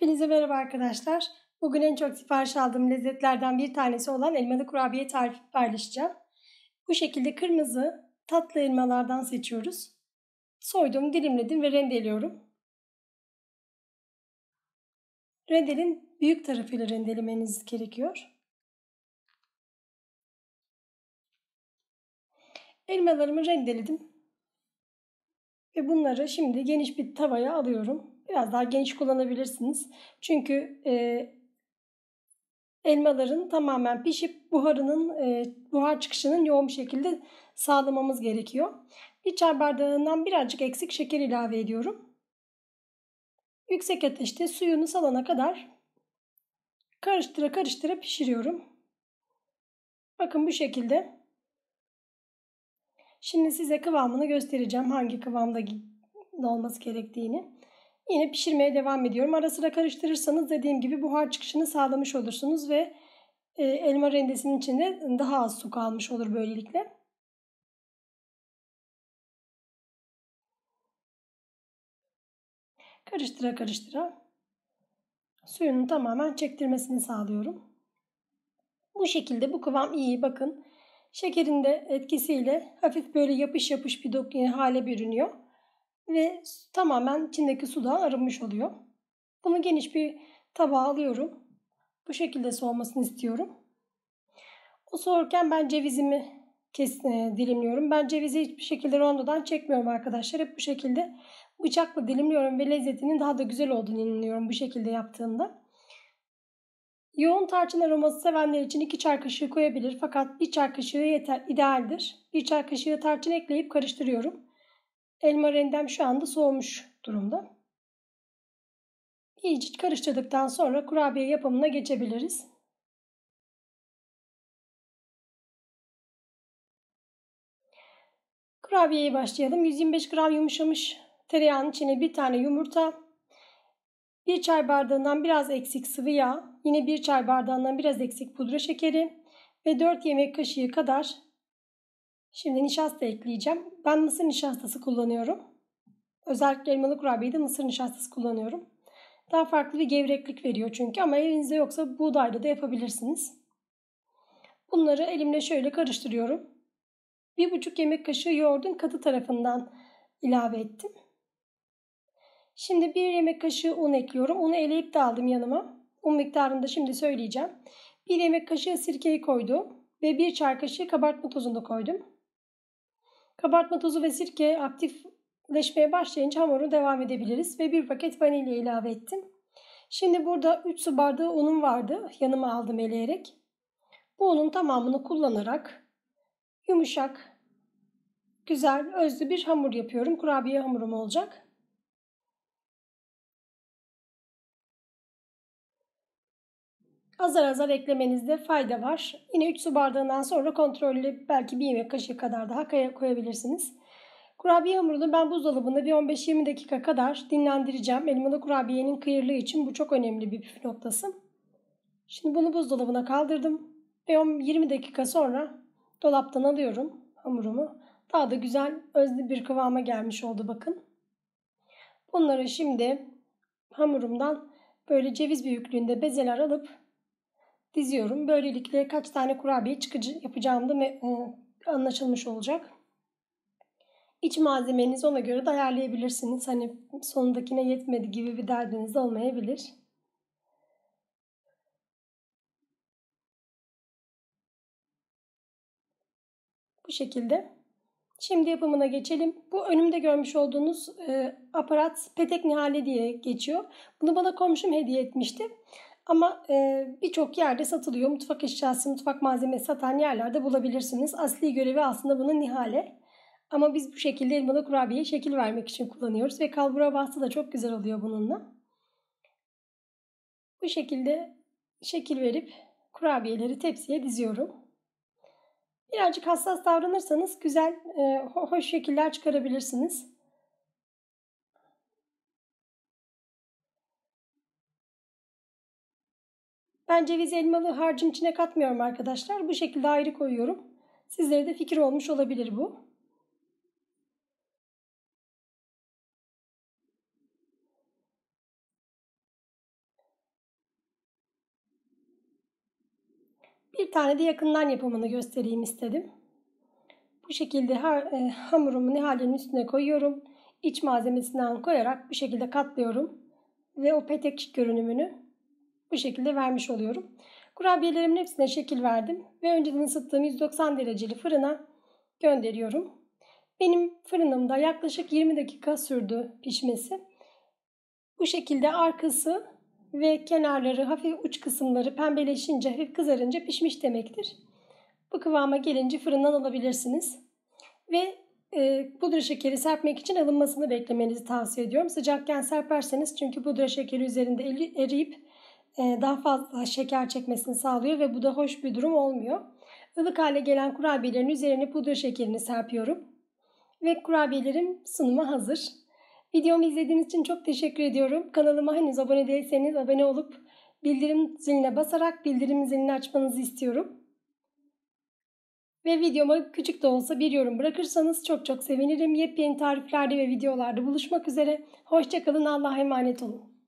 Hepinize merhaba arkadaşlar. Bugün en çok sipariş aldığım lezzetlerden bir tanesi olan elmalı kurabiye tarifi paylaşacağım. Bu şekilde kırmızı tatlı elmalardan seçiyoruz. Soydum, dilimledim ve rendeliyorum. Rendelin büyük tarafıyla rendelemeniz gerekiyor. Elmalarımı rendeledim. Ve bunları şimdi geniş bir tavaya alıyorum biraz daha genç kullanabilirsiniz. Çünkü e, elmaların tamamen pişip buharının e, buhar çıkışının yoğun bir şekilde sağlamamız gerekiyor. Bir çay bardağından birazcık eksik şeker ilave ediyorum. Yüksek ateşte suyunu salana kadar karıştıra karıştıra pişiriyorum. Bakın bu şekilde. Şimdi size kıvamını göstereceğim hangi kıvamda olması gerektiğini. Yine pişirmeye devam ediyorum. Ara sıra karıştırırsanız dediğim gibi buhar çıkışını sağlamış olursunuz ve e, elma rendesinin içinde daha az su kalmış olur böylelikle. Karıştıra karıştıra suyunu tamamen çektirmesini sağlıyorum. Bu şekilde bu kıvam iyi bakın. Şekerin de etkisiyle hafif böyle yapış yapış bir hale bürünüyor ve tamamen içindeki sudan arınmış oluyor. Bunu geniş bir tabağa alıyorum. Bu şekilde soğumasını istiyorum. O soğurken ben cevizimi kes, e, dilimliyorum. Ben cevizi hiçbir şekilde rondodan çekmiyorum arkadaşlar. Hep bu şekilde bıçakla dilimliyorum ve lezzetinin daha da güzel olduğunu inanıyorum bu şekilde yaptığımda. Yoğun tarçın aroması sevenler için iki çay kaşığı koyabilir fakat bir çay kaşığı yeter, idealdir. Bir çay kaşığı tarçın ekleyip karıştırıyorum. Elma rendem şu anda soğumuş durumda. İyice karıştırdıktan sonra kurabiye yapımına geçebiliriz. Kurabiyeye başlayalım. 125 gram yumuşamış tereyağın içine bir tane yumurta, bir çay bardağından biraz eksik sıvı yağ, yine bir çay bardağından biraz eksik pudra şekeri ve 4 yemek kaşığı kadar Şimdi nişasta ekleyeceğim. Ben mısır nişastası kullanıyorum. Özellikle elmalı kurabiyede mısır nişastası kullanıyorum. Daha farklı bir gevreklik veriyor çünkü ama evinizde yoksa buğdayla da yapabilirsiniz. Bunları elimle şöyle karıştırıyorum. 1,5 yemek kaşığı yoğurdun katı tarafından ilave ettim. Şimdi 1 yemek kaşığı un ekliyorum. Unu eleyip de aldım yanıma. Un miktarını da şimdi söyleyeceğim. 1 yemek kaşığı sirkeyi koydum ve 1 çay kaşığı kabartma tozunu koydum. Kabartma tozu ve sirke aktifleşmeye başlayınca hamuru devam edebiliriz ve bir paket vanilya ilave ettim. Şimdi burada 3 su bardağı unum vardı. Yanıma aldım eleyerek. Bu unun tamamını kullanarak yumuşak, güzel, özlü bir hamur yapıyorum. Kurabiye hamurum olacak. azar azar eklemenizde fayda var. Yine 3 su bardağından sonra kontrollü belki bir yemek kaşığı kadar daha koyabilirsiniz. Kurabiye hamurunu ben buzdolabında bir 15-20 dakika kadar dinlendireceğim. Elmalı kurabiyenin kıyırlığı için bu çok önemli bir püf noktası. Şimdi bunu buzdolabına kaldırdım ve 20 dakika sonra dolaptan alıyorum hamurumu. Daha da güzel özlü bir kıvama gelmiş oldu bakın. Bunları şimdi hamurumdan böyle ceviz büyüklüğünde bezeler alıp diziyorum. Böylelikle kaç tane kurabiye çıkıcı yapacağım da e, anlaşılmış olacak. İç malzemenizi ona göre de ayarlayabilirsiniz. Hani sonundakine yetmedi gibi bir derdiniz olmayabilir. Bu şekilde. Şimdi yapımına geçelim. Bu önümde görmüş olduğunuz e, aparat petek nihale diye geçiyor. Bunu bana komşum hediye etmişti. Ama e, birçok yerde satılıyor. Mutfak eşyası, mutfak malzemesi satan yerlerde bulabilirsiniz. Asli görevi aslında bunun nihale. Ama biz bu şekilde elmalı kurabiye şekil vermek için kullanıyoruz. Ve kalbura bastı da çok güzel oluyor bununla. Bu şekilde şekil verip kurabiyeleri tepsiye diziyorum. Birazcık hassas davranırsanız güzel, e, hoş şekiller çıkarabilirsiniz. Ben ceviz elmalı harcın içine katmıyorum arkadaşlar. Bu şekilde ayrı koyuyorum. Sizlere de fikir olmuş olabilir bu. Bir tane de yakından yapımını göstereyim istedim. Bu şekilde e, hamurumu nihalenin üstüne koyuyorum. İç malzemesinden koyarak bu şekilde katlıyorum. Ve o petek görünümünü bu şekilde vermiş oluyorum. Kurabiyelerimin hepsine şekil verdim ve önceden ısıttığım 190 dereceli fırına gönderiyorum. Benim fırınımda yaklaşık 20 dakika sürdü pişmesi. Bu şekilde arkası ve kenarları hafif uç kısımları pembeleşince hafif kızarınca pişmiş demektir. Bu kıvama gelince fırından alabilirsiniz. Ve e, pudra şekeri serpmek için alınmasını beklemenizi tavsiye ediyorum. Sıcakken serperseniz çünkü pudra şekeri üzerinde eriyip e, daha fazla şeker çekmesini sağlıyor ve bu da hoş bir durum olmuyor. Ilık hale gelen kurabiyelerin üzerine pudra şekerini serpiyorum. Ve kurabiyelerim sunuma hazır. Videomu izlediğiniz için çok teşekkür ediyorum. Kanalıma henüz abone değilseniz abone olup bildirim ziline basarak bildirim zilini açmanızı istiyorum. Ve videoma küçük de olsa bir yorum bırakırsanız çok çok sevinirim. Yepyeni tariflerde ve videolarda buluşmak üzere. Hoşçakalın, Allah'a emanet olun.